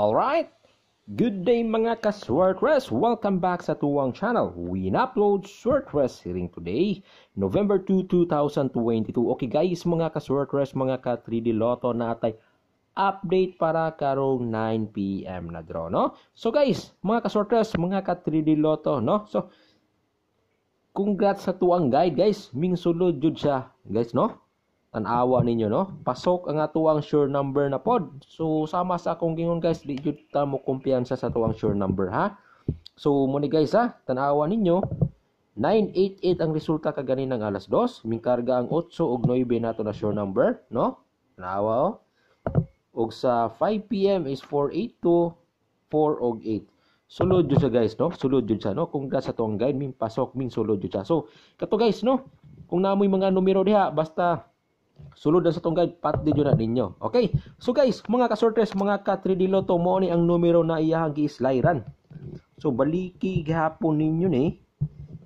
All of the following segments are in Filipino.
Alright? Good day mga ka-Swertres! Welcome back sa tuwang channel. We upload Swertres hearing today, November 2, 2022. Okay guys, mga ka-Swertres, mga ka-3D Lotto natay update para karong 9pm na draw, no? So guys, mga ka-Swertres, mga ka-3D Lotto, no? So, congrats sa tuwang guide guys. Ming sulod jud siya, guys, no? tanawa ninyo no pasok ang atuang sure number na pod so sama sa akong gingon guys di jud ta mo kumpiyansa sa ato sure number ha so mo ni guys ha tanawa ninyo 988 ang resulta kagani ng alas 2 mingkarga ang 8 og 9 nato na sure number no tanawa oh ug sa 5 pm is 482 4 og 8 sulod jud sa guys no sulod jud sa no kung ga sa tong guide min pasok min sulod jud sa so kato guys no kung namoy mga numero diha basta Sulod na sa tong guide, pat di na ninyo. Okay? So guys, mga ka kasortres, mga ka 3D Lotto, mo ni ang numero na iyahang giislayran. So baliki gihapon ninyo ni.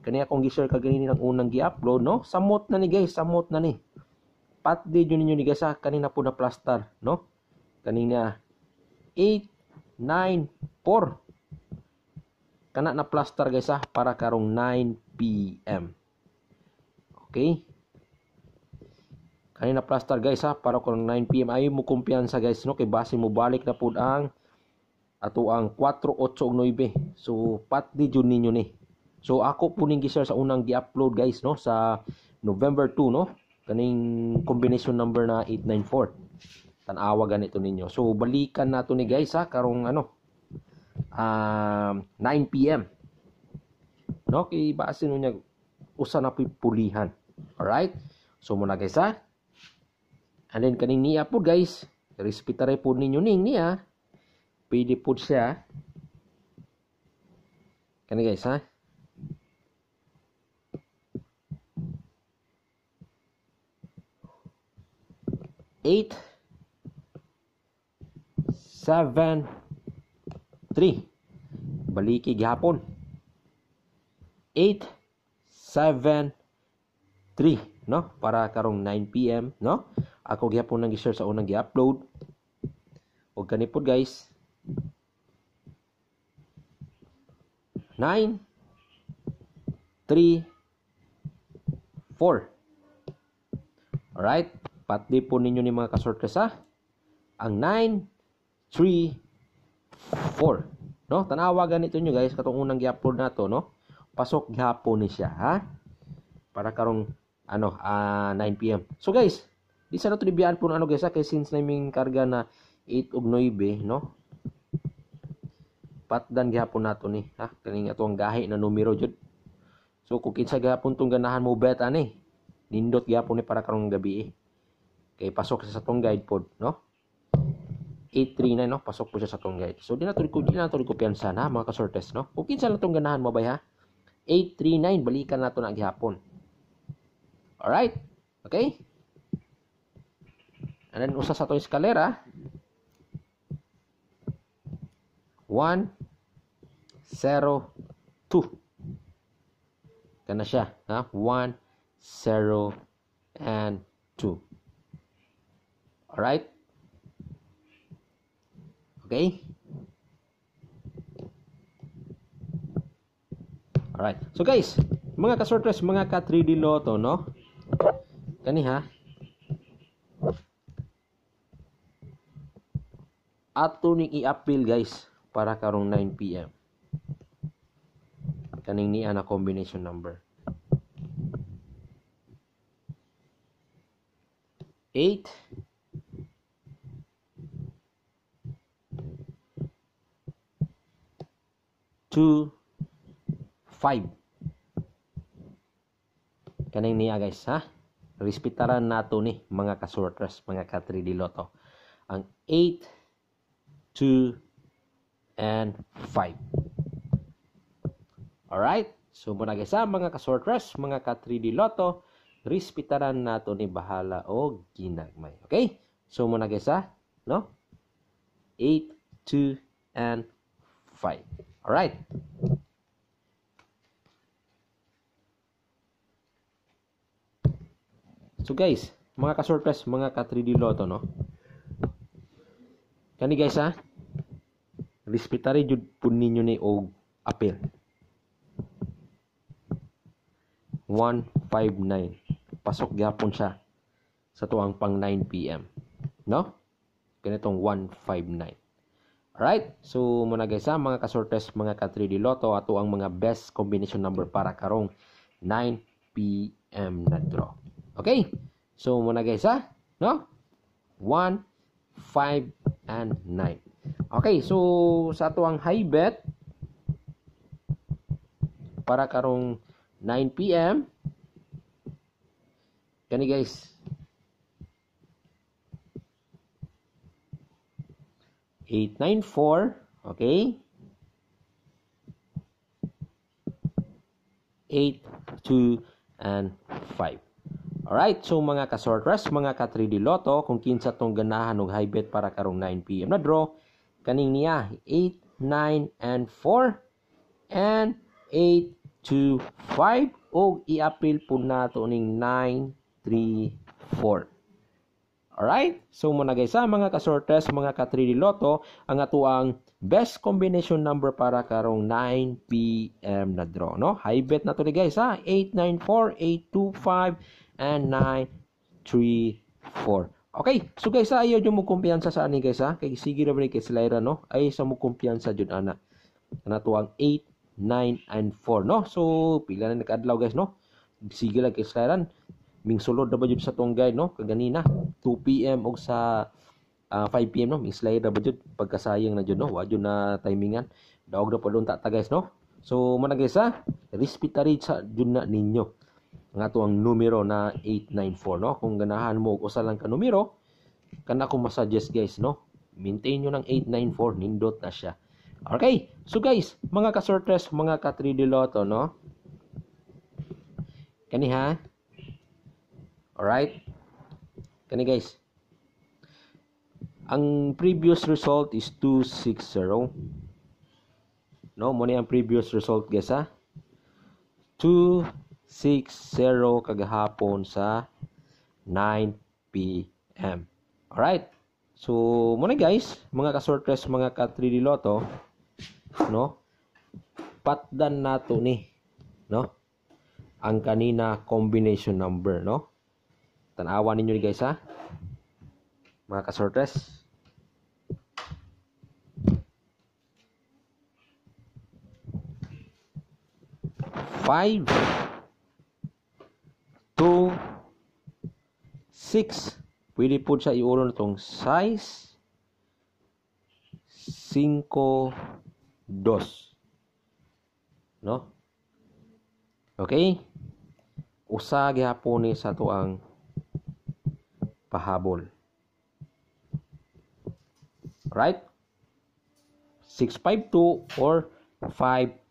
Kani akong gi-share ka ganini ng unang gi-upload, no? Samot na ni guys, samot na ni. Pat di ninyo ni gasa kanina po na plaster, no? Kanina 8 9 4 kana na plaster guys ha para karong 9 PM. Okay? Kanina plaster guys ha, para kung 9pm ay mo kumpiyansa guys no kay base mo balik na pud ang ato ang 4889. So pat di jud ninyo ni. So ako po ning gi-share sa unang gi-upload guys no sa November 2 no kaning combination number na 894. Tanawa ganito ninyo. So balikan nato ni guys ha karong ano um, 9 pm. No, kay base nun niya usa na pulihan. Alright? So muna guys ha, Alin kaning niya po guys. Respetare po ninyo ning niya. Pwede po siya. Kani guys ha. Eight, seven, three. Baliki gihapon. Eight, seven, three no para karong 9 pm no ako gyapon nang gi-share sa unang gi-upload ug kani pod guys 9 3 4 right patli po ninyo ni mga kasortes ha. Ang 9, 3, 4. No? Tanawa ganito nyo guys, katong unang gi-upload nato no? Pasok gyapon ni siya ha. Para karong ano, uh, 9 p.m. So guys, di sana to nibiyaan po ano guys, ha? Ah, kay since naming karga na 8 og 9, no? Patdan gihapon nato ni, ha? Kaning ato ang gahi na numero jud. So kung kinsa gihapon tong ganahan mo bet ani, ah, nindot gihapon ni para karong gabi. Eh. Kay pasok sa tong guide pod, no? 839 no pasok po siya sa tong guide. So di na to ko di na to ko piyansa na mga kasortes no. Kung kinsa lang tong ganahan mo bay ha. 839 balikan nato na gihapon. Alright? Okay? And then, usas sa itong eskalera. 1, 0, 2. Kana siya. Ha? 1, 0, and 2. Alright? Okay? Alright. So guys, mga ka-sortress, mga ka-3D loto, no? Kani ha? Ato ni i-appeal guys para karong 9 PM. Kaning ni ana combination number. 8 2 5 Kaning niya guys ha respetaran nato ni mga kasorters, mga ka loto. Ang 8, 2, and 5. Alright? So, muna guys mga kasorters, mga ka loto, respetaran nato ni bahala o ginagmay. Okay? So, muna guys no? 8, 2, and 5. Alright? So guys, mga ka-surplus, mga ka-3D Lotto, no? Kani guys ha? Respetari jud po ninyo ni og appeal. 159. Pasok gyapon siya sa tuwang pang 9 PM. No? Ganitong 159. Alright, so muna guys ha, mga ka kasortes, mga ka-3D Lotto, ato ang mga best combination number para karong 9 p.m. na draw. Okay? So, muna guys ha. No? 1, 5, and 9. Okay, so sa ato ang high bet, para karong 9 p.m. Kani guys. Eight nine four, okay. Eight two and five. Alright, so mga ka-sorters, mga ka-3D Lotto, kung kinsa tong ganahan og high bet para karong 9pm na draw, kaning niya 8, 9, and 4, and 8, 2, 5, o i-appeal po nato ning 9, 3, 4. Alright? So muna guys ha, mga ka-sorters, mga ka-3D Lotto, ang ato ang best combination number para karong 9pm na draw. No? High bet na to guys ha, 8, 9, 4, 8, 2, 5, and 9 3 4 Okay, so guys, ayaw nyo mo kumpiyansa sa ani guys ha. Kay sige na kay Slaira no. Ay sa mo kumpiyansa jud ana. ana Natuang 8, 9 and 4 no. So pila na nakadlaw guys no. Sige lang kay Slairan. Ming sulod na ba sa tong guy no kaganina 2 PM og sa uh, 5 PM no. Ming Slaira ba jud pagkasayang na jud no. Wa jud na timingan. Daog na pulong ta guys no. So mana guys ha. Respect ta sa jud na ninyo nga to numero na 894 no kung ganahan mo usa lang ka numero kana ko masuggest guys no maintain nyo ng 894 nindot na siya okay so guys mga ka sorters mga ka 3D lotto no kani ha alright kani guys ang previous result is 260 no mo ni ang previous result guys ha 2 6:0 0 kagahapon sa 9pm. All right. So, muna guys, mga ka-sortress, mga ka-3D Lotto, no? Patdan nato ni, no? Ang kanina combination number, no? Tanawa ninyo ni guys, ha? Mga ka-sortress. Five. 6. Pwede po siya iuro na itong size 5, 2. No? Okay? Usa gihapon ni sa tuang pahabol. Right? 652 or 52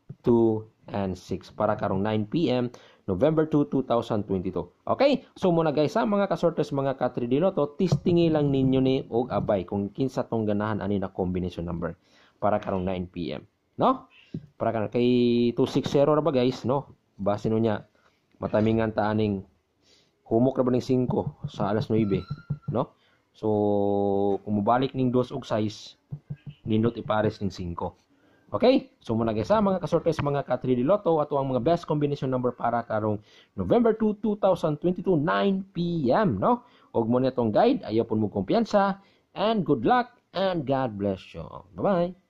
and 6 para karong 9 p.m. November 2, 2022. Okay? So muna guys sa mga kasortes, mga ka 3 testingi lang ninyo ni og abay kung kinsa tong ganahan ani na combination number para karong 9 PM, no? Para kan kay 260 ra ba guys, no? Base no niya matamingan ta aning humok ra ba ning 5 sa alas 9, no? So, kumubalik ning 2 og 6, nindot ipares ning 5. Okay? So muna guys mga ka-surprise mga ka-3D Lotto ato ang mga best combination number para karong November 2, 2022 9 PM, no? Og mo nitong guide, ayaw pon mo kumpiyansa and good luck and God bless you. Bye-bye.